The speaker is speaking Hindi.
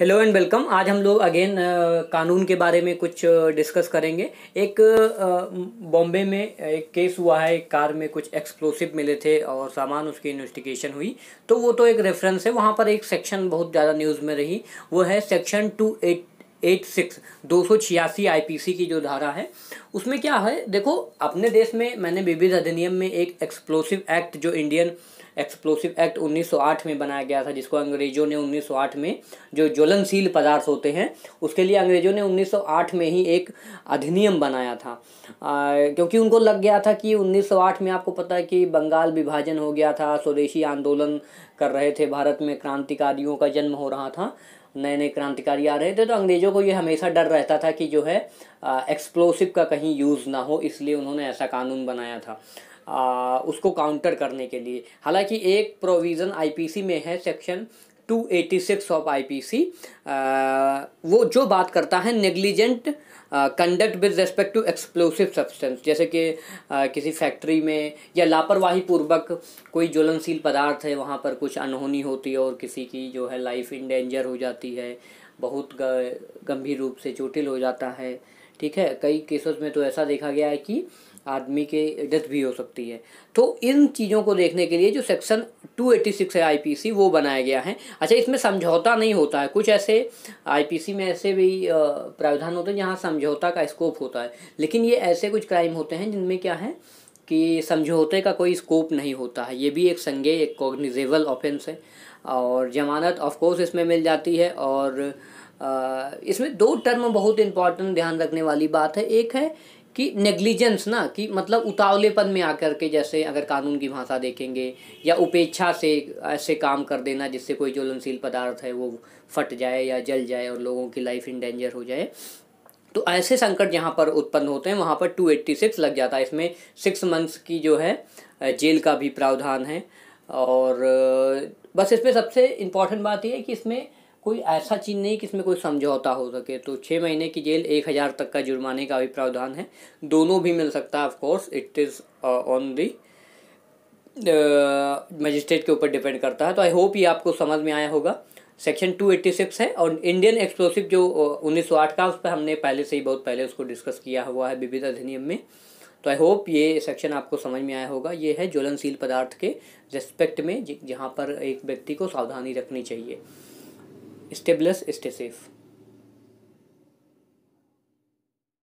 हेलो एंड वेलकम आज हम लोग अगेन कानून के बारे में कुछ डिस्कस करेंगे एक बॉम्बे में एक केस हुआ है एक कार में कुछ एक्सप्लोसिव मिले थे और सामान उसकी इन्वेस्टिगेशन हुई तो वो तो एक रेफरेंस है वहाँ पर एक सेक्शन बहुत ज़्यादा न्यूज़ में रही वो है section two eight eight six दो सौ छियासी आई पी सी की जो धारा है उसमें क्या है देखो अपने देश में मैंने विविध अधिनियम में एक एक्सप्लोसिव एक्ट जो इंडियन एक्सप्लोसिव एक्ट 1908 में बनाया गया था जिसको अंग्रेजों ने 1908 में जो ज्वलनशील पदार्थ होते हैं उसके लिए अंग्रेजों ने 1908 में ही एक अधिनियम बनाया था आ, क्योंकि उनको लग गया था कि 1908 में आपको पता है कि बंगाल विभाजन हो गया था स्वदेशी आंदोलन कर रहे थे भारत में क्रांतिकारियों का जन्म हो रहा था नए नए क्रांतिकारी आ रहे थे तो अंग्रेज़ों को ये हमेशा डर रहता था कि जो है एक्सप्लोसिव का कहीं यूज़ ना हो इसलिए उन्होंने ऐसा कानून बनाया था आ, उसको काउंटर करने के लिए हालांकि एक प्रोविज़न आईपीसी में है सेक्शन 286 ऑफ आईपीसी वो जो बात करता है negligent conduct with respect to explosive substance जैसे कि uh, किसी फैक्ट्री में या लापरवाही पूर्वक कोई ज्वलनशील पदार्थ है वहाँ पर कुछ अनहोनी होती है और किसी की जो है लाइफ इन डेंजर हो जाती है बहुत गंभीर रूप से चोटिल हो जाता है ठीक है कई केसेस में तो ऐसा देखा गया है कि आदमी के डेथ भी हो सकती है तो इन चीज़ों को देखने के लिए जो सेक्शन 286 है आईपीसी वो बनाया गया है अच्छा इसमें समझौता नहीं होता है कुछ ऐसे आईपीसी में ऐसे भी प्रावधान होते हैं जहाँ समझौता का स्कोप होता है लेकिन ये ऐसे कुछ क्राइम होते हैं जिनमें क्या है कि समझौते का कोई स्कोप नहीं होता है ये भी एक संगे एक कॉग्निजेबल ऑफेंस है और जमानत ऑफकोर्स इसमें मिल जाती है और आ, इसमें दो टर्म बहुत इंपॉर्टेंट ध्यान रखने वाली बात है एक है कि नेग्लिजेंस ना कि मतलब उतावलेपन में आकर के जैसे अगर कानून की भाषा देखेंगे या उपेक्षा से ऐसे काम कर देना जिससे कोई ज्वलनशील पदार्थ है वो फट जाए या जल जाए और लोगों की लाइफ इन डेंजर हो जाए तो ऐसे संकट जहाँ पर उत्पन्न होते हैं वहाँ पर टू एट्टी सिक्स लग जाता है इसमें सिक्स मंथ्स की जो है जेल का भी प्रावधान है और बस इसमें सबसे इम्पॉर्टेंट बात यह है कि इसमें कोई ऐसा चीज़ नहीं कि इसमें कोई समझौता हो सके तो छः महीने की जेल एक हज़ार तक का जुर्माने का भी प्रावधान है दोनों भी मिल सकता है of course it is on the magistrate के ऊपर डिपेंड करता है तो आई होप ये आपको समझ में आया होगा सेक्शन टू एट्टी सिक्स है और इंडियन एक्सप्लोसिव जो uh, उन्नीस सौ आठ का उस पर हमने पहले से ही बहुत पहले उसको डिस्कस किया हुआ है विविध अधिनियम में तो आई होप ये सेक्शन आपको समझ में आया होगा ये है ज्वलनशील पदार्थ के रेस्पेक्ट में जहाँ पर एक व्यक्ति को सावधानी रखनी चाहिए stay blessed stay safe